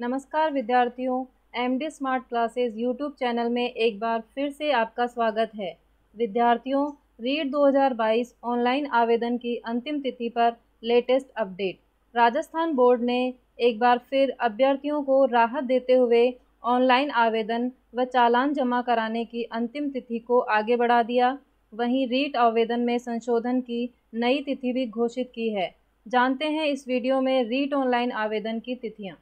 नमस्कार विद्यार्थियों M D smart classes YouTube channel में एक बार फिर से आपका स्वागत है विद्यार्थियों रीड 2022 ऑनलाइन आवेदन की अंतिम तिथि पर लेटेस्ट अपडेट राजस्थान बोर्ड ने एक बार फिर अभ्यर्थियों को राहत देते हुए ऑनलाइन आवेदन व चालान जमा कराने की अंतिम तिथि को आगे बढ़ा दिया वहीं रीट आवेदन में संशोधन की नई तिथि भी घोषित की है जानते हैं इस वीडियो में रीट ऑनलाइन आवेदन की तिथियां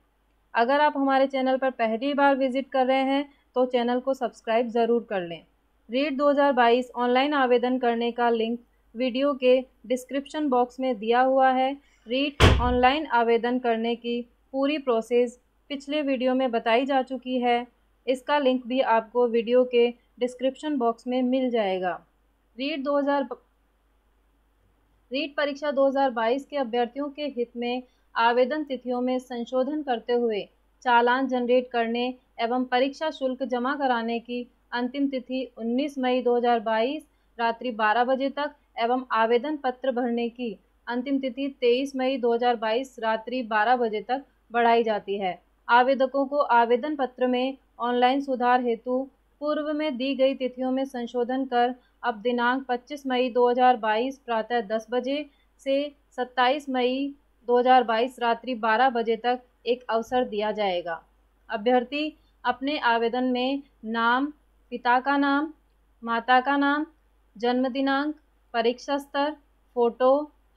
अगर आप हमारे चैनल पर पहली बार विजिट कर रहे हैं तो चैनल को सब्सक्राइब ज़रूर कर लें रीड 2022 ऑनलाइन आवेदन करने का लिंक वीडियो के डिस्क्रिप्शन बॉक्स में दिया हुआ है रीट ऑनलाइन आवेदन करने की पूरी प्रोसेस पिछले वीडियो में बताई जा चुकी है इसका लिंक भी आपको वीडियो के डिस्क्रिप्शन बॉक्स में मिल जाएगा रीट 2000 रीट परीक्षा 2022 के अभ्यर्थियों के हित में आवेदन तिथियों में संशोधन करते हुए चालान जनरेट करने एवं परीक्षा शुल्क जमा कराने की अंतिम तिथि 19 मई 2022 रात्रि 12 बजे तक एवं आवेदन पत्र भरने की अंतिम तिथि 23 मई 2022 रात्रि 12 बजे तक बढ़ाई जाती है आवेदकों को आवेदन पत्र में ऑनलाइन सुधार हेतु पूर्व में दी गई तिथियों में संशोधन कर अब दिनांक 25 मई 2022 प्रातः 10 बजे से 27 मई 2022 रात्रि 12 बजे तक एक अवसर दिया जाएगा अभ्यर्थी अपने आवेदन में नाम पिता का नाम माता का नाम जन्म दिनांक परीक्षा स्तर फोटो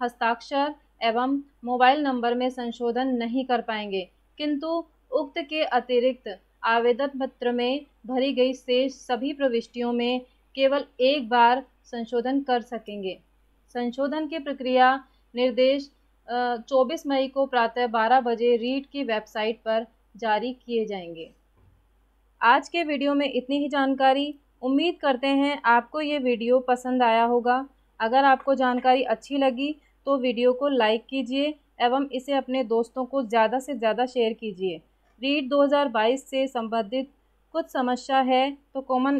हस्ताक्षर एवं मोबाइल नंबर में संशोधन नहीं कर पाएंगे किंतु उक्त के अतिरिक्त आवेदन पत्र में भरी गई शेष सभी प्रविष्टियों में केवल एक बार संशोधन कर सकेंगे संशोधन की प्रक्रिया निर्देश 24 मई को प्रातः 12 बजे रीड की वेबसाइट पर जारी किए जाएंगे आज के वीडियो में इतनी ही जानकारी उम्मीद करते हैं आपको ये वीडियो पसंद आया होगा अगर आपको जानकारी अच्छी लगी तो वीडियो को लाइक कीजिए एवं इसे अपने दोस्तों को ज़्यादा से ज़्यादा शेयर कीजिए रीड 2022 से संबंधित कुछ समस्या है तो कॉमन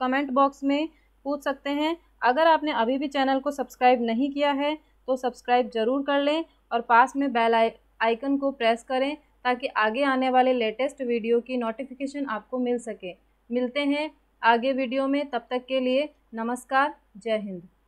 कमेंट बॉक्स में पूछ सकते हैं अगर आपने अभी भी चैनल को सब्सक्राइब नहीं किया है को सब्सक्राइब जरूर कर लें और पास में बेल आइकन को प्रेस करें ताकि आगे आने वाले लेटेस्ट वीडियो की नोटिफिकेशन आपको मिल सके मिलते हैं आगे वीडियो में तब तक के लिए नमस्कार जय हिंद